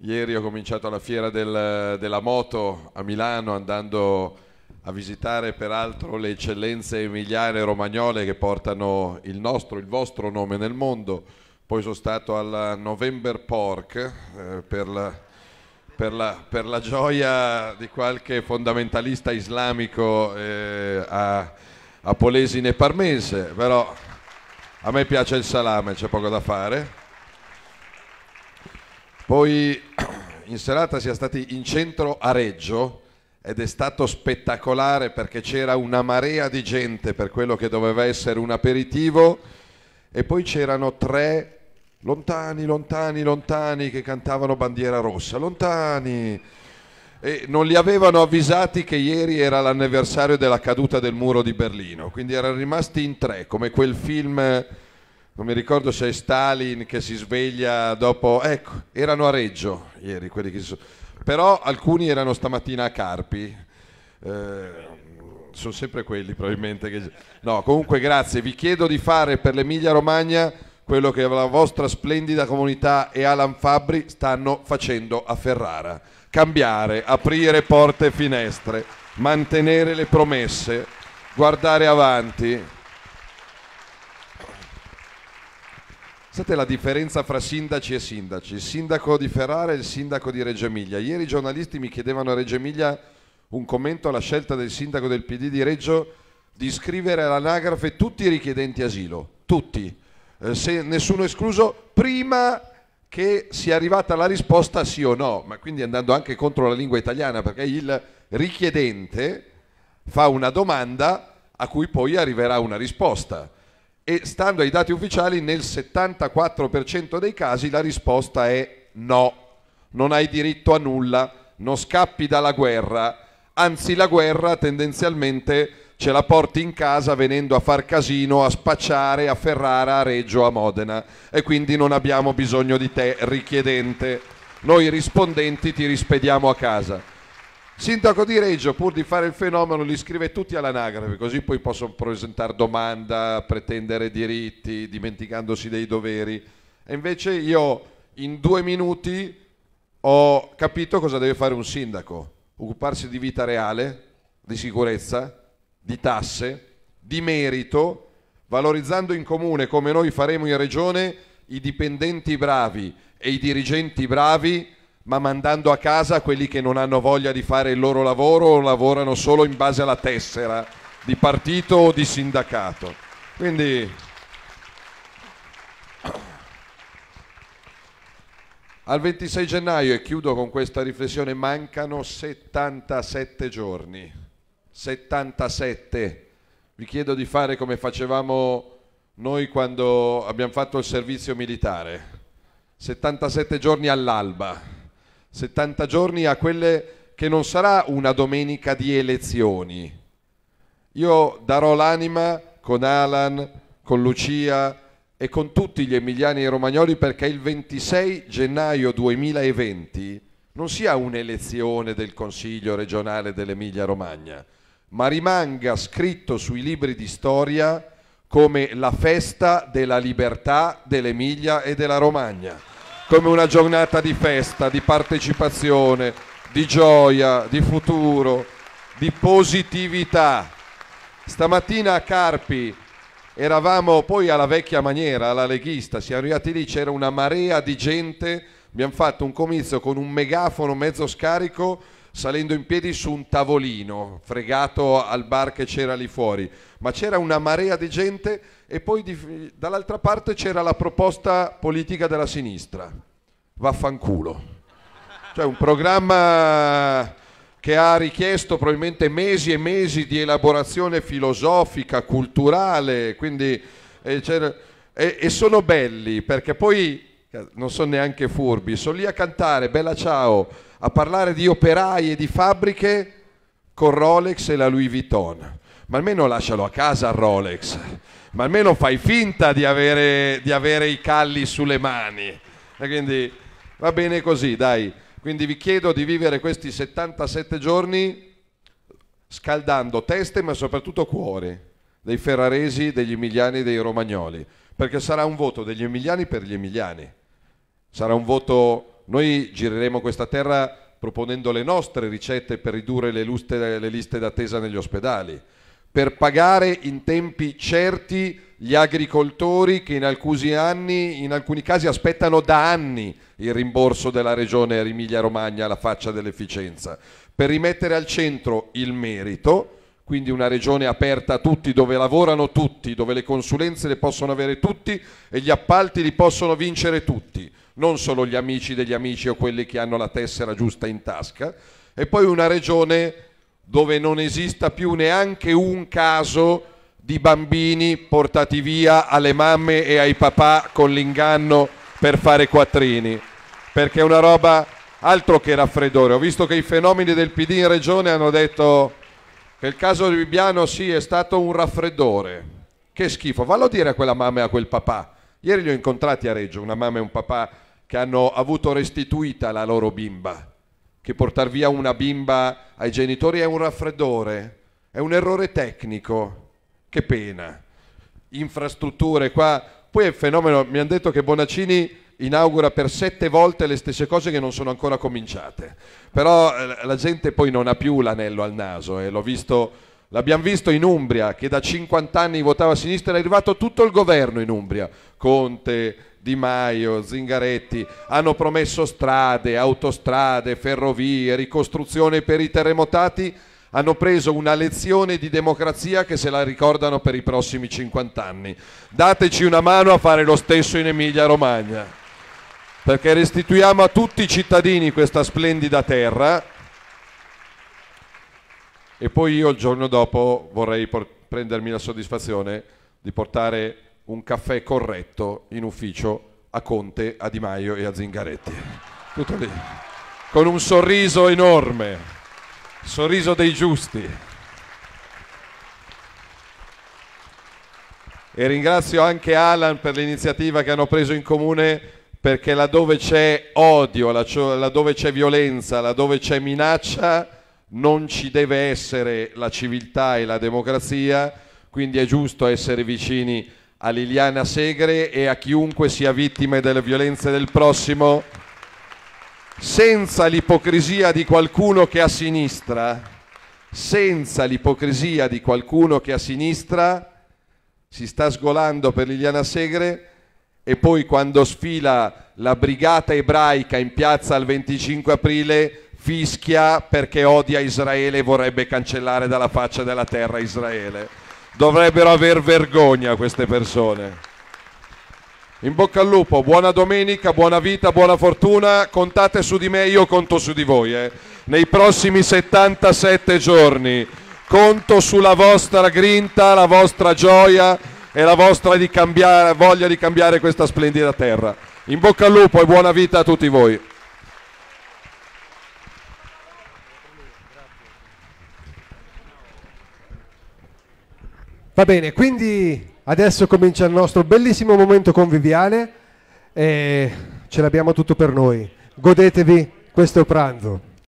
Ieri ho cominciato la fiera del, della moto a Milano andando a visitare peraltro le eccellenze emiliane e romagnole che portano il nostro, il vostro nome nel mondo. Poi sono stato al November Pork eh, per, la, per, la, per, la, gioia di qualche fondamentalista islamico eh, a, a Polesine Parmense, però a me piace il salame, c'è poco da fare. Poi in serata si è stati in centro a Reggio ed è stato spettacolare perché c'era una marea di gente per quello che doveva essere un aperitivo e poi c'erano tre lontani, lontani, lontani che cantavano bandiera rossa, lontani. E non li avevano avvisati che ieri era l'anniversario della caduta del muro di Berlino, quindi erano rimasti in tre, come quel film non mi ricordo se è Stalin che si sveglia dopo, ecco, erano a Reggio ieri quelli che si sono, però alcuni erano stamattina a Carpi, eh, sono sempre quelli probabilmente che... No, comunque grazie, vi chiedo di fare per l'Emilia Romagna quello che la vostra splendida comunità e Alan Fabri stanno facendo a Ferrara, cambiare, aprire porte e finestre, mantenere le promesse, guardare avanti State la differenza fra sindaci e sindaci, il sindaco di Ferrara e il sindaco di Reggio Emilia. Ieri i giornalisti mi chiedevano a Reggio Emilia un commento alla scelta del sindaco del PD di Reggio di scrivere all'anagrafe tutti i richiedenti asilo, tutti, eh, nessuno escluso, prima che sia arrivata la risposta sì o no, ma quindi andando anche contro la lingua italiana, perché il richiedente fa una domanda a cui poi arriverà una risposta e stando ai dati ufficiali nel 74% dei casi la risposta è no, non hai diritto a nulla, non scappi dalla guerra, anzi la guerra tendenzialmente ce la porti in casa venendo a far casino, a spacciare a Ferrara, a Reggio, a Modena e quindi non abbiamo bisogno di te richiedente, noi rispondenti ti rispediamo a casa. Sindaco di Reggio, pur di fare il fenomeno, li scrive tutti all'anagrafe, così poi possono presentare domanda, pretendere diritti, dimenticandosi dei doveri. E invece io in due minuti ho capito cosa deve fare un sindaco, occuparsi di vita reale, di sicurezza, di tasse, di merito, valorizzando in comune, come noi faremo in regione, i dipendenti bravi e i dirigenti bravi ma mandando a casa quelli che non hanno voglia di fare il loro lavoro o lavorano solo in base alla tessera di partito o di sindacato. Quindi al 26 gennaio, e chiudo con questa riflessione, mancano 77 giorni. 77. Vi chiedo di fare come facevamo noi quando abbiamo fatto il servizio militare. 77 giorni all'alba 70 giorni a quelle che non sarà una domenica di elezioni. Io darò l'anima con Alan, con Lucia e con tutti gli emiliani e romagnoli perché il 26 gennaio 2020 non sia un'elezione del Consiglio regionale dell'Emilia-Romagna, ma rimanga scritto sui libri di storia come la festa della libertà dell'Emilia e della Romagna come una giornata di festa, di partecipazione, di gioia, di futuro, di positività. Stamattina a Carpi eravamo poi alla vecchia maniera, alla leghista, siamo arrivati lì, c'era una marea di gente, abbiamo fatto un comizio con un megafono mezzo scarico salendo in piedi su un tavolino fregato al bar che c'era lì fuori, ma c'era una marea di gente e poi di, dall'altra parte c'era la proposta politica della sinistra, vaffanculo, cioè un programma che ha richiesto probabilmente mesi e mesi di elaborazione filosofica, culturale, quindi, eh, e, e sono belli perché poi non sono neanche furbi, sono lì a cantare, bella ciao, a parlare di operai e di fabbriche con Rolex e la Louis Vuitton ma almeno lascialo a casa il Rolex, ma almeno fai finta di avere, di avere i calli sulle mani. E quindi va bene così, dai. Quindi vi chiedo di vivere questi 77 giorni scaldando teste ma soprattutto cuore dei ferraresi, degli emiliani e dei romagnoli, perché sarà un voto degli emiliani per gli emiliani. Sarà un voto, noi gireremo questa terra proponendo le nostre ricette per ridurre le, luste, le liste d'attesa negli ospedali per pagare in tempi certi gli agricoltori che in alcuni anni, in alcuni casi aspettano da anni il rimborso della regione Emilia Romagna alla faccia dell'efficienza, per rimettere al centro il merito, quindi una regione aperta a tutti, dove lavorano tutti, dove le consulenze le possono avere tutti e gli appalti li possono vincere tutti, non solo gli amici degli amici o quelli che hanno la tessera giusta in tasca, e poi una regione dove non esista più neanche un caso di bambini portati via alle mamme e ai papà con l'inganno per fare quattrini, perché è una roba altro che raffreddore. Ho visto che i fenomeni del PD in regione hanno detto che il caso di Bibbiano sì è stato un raffreddore. Che schifo, vallo a dire a quella mamma e a quel papà. Ieri li ho incontrati a Reggio, una mamma e un papà che hanno avuto restituita la loro bimba che portare via una bimba ai genitori è un raffreddore, è un errore tecnico. Che pena. Infrastrutture qua. Poi è fenomeno, mi hanno detto che Bonaccini inaugura per sette volte le stesse cose che non sono ancora cominciate. Però eh, la gente poi non ha più l'anello al naso e eh, l'ho visto, l'abbiamo visto in Umbria che da 50 anni votava a sinistra, è arrivato tutto il governo in Umbria, Conte, di Maio, Zingaretti hanno promesso strade, autostrade, ferrovie, ricostruzione per i terremotati, hanno preso una lezione di democrazia che se la ricordano per i prossimi 50 anni. Dateci una mano a fare lo stesso in Emilia-Romagna, perché restituiamo a tutti i cittadini questa splendida terra. E poi io il giorno dopo vorrei prendermi la soddisfazione di portare un caffè corretto in ufficio a Conte, a Di Maio e a Zingaretti. Tutto lì, con un sorriso enorme, sorriso dei giusti. E ringrazio anche Alan per l'iniziativa che hanno preso in comune perché laddove c'è odio, laddove c'è violenza, laddove c'è minaccia, non ci deve essere la civiltà e la democrazia, quindi è giusto essere vicini a a Liliana Segre e a chiunque sia vittima delle violenze del prossimo, senza l'ipocrisia di qualcuno che a sinistra, senza l'ipocrisia di qualcuno che a sinistra si sta sgolando per Liliana Segre e poi quando sfila la brigata ebraica in piazza il 25 aprile fischia perché odia Israele e vorrebbe cancellare dalla faccia della terra Israele. Dovrebbero aver vergogna queste persone. In bocca al lupo, buona domenica, buona vita, buona fortuna, contate su di me, io conto su di voi. Eh. Nei prossimi 77 giorni conto sulla vostra grinta, la vostra gioia e la vostra di cambiare, voglia di cambiare questa splendida terra. In bocca al lupo e buona vita a tutti voi. Va bene, quindi adesso comincia il nostro bellissimo momento conviviale e ce l'abbiamo tutto per noi. Godetevi questo pranzo.